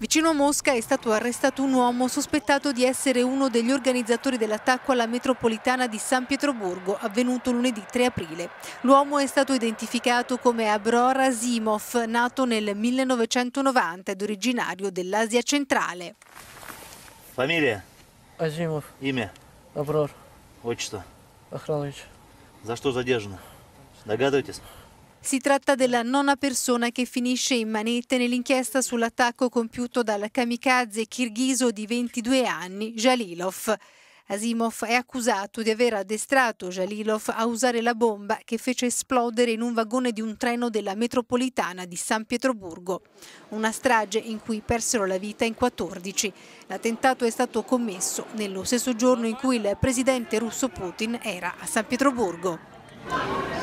Vicino a Mosca è stato arrestato un uomo sospettato di essere uno degli organizzatori dell'attacco alla metropolitana di San Pietroburgo avvenuto lunedì 3 aprile. L'uomo è stato identificato come Abror Asimov, nato nel 1990 ed originario dell'Asia centrale. Famiglia? Asimov. Ime? Abror. Отчество? Охранович. За что задержано? Догадываетесь? Si tratta della nona persona che finisce in manette nell'inchiesta sull'attacco compiuto dal kamikaze kirghiso di 22 anni, Jalilov. Asimov è accusato di aver addestrato Jalilov a usare la bomba che fece esplodere in un vagone di un treno della metropolitana di San Pietroburgo. Una strage in cui persero la vita in 14. L'attentato è stato commesso nello stesso giorno in cui il presidente russo Putin era a San Pietroburgo.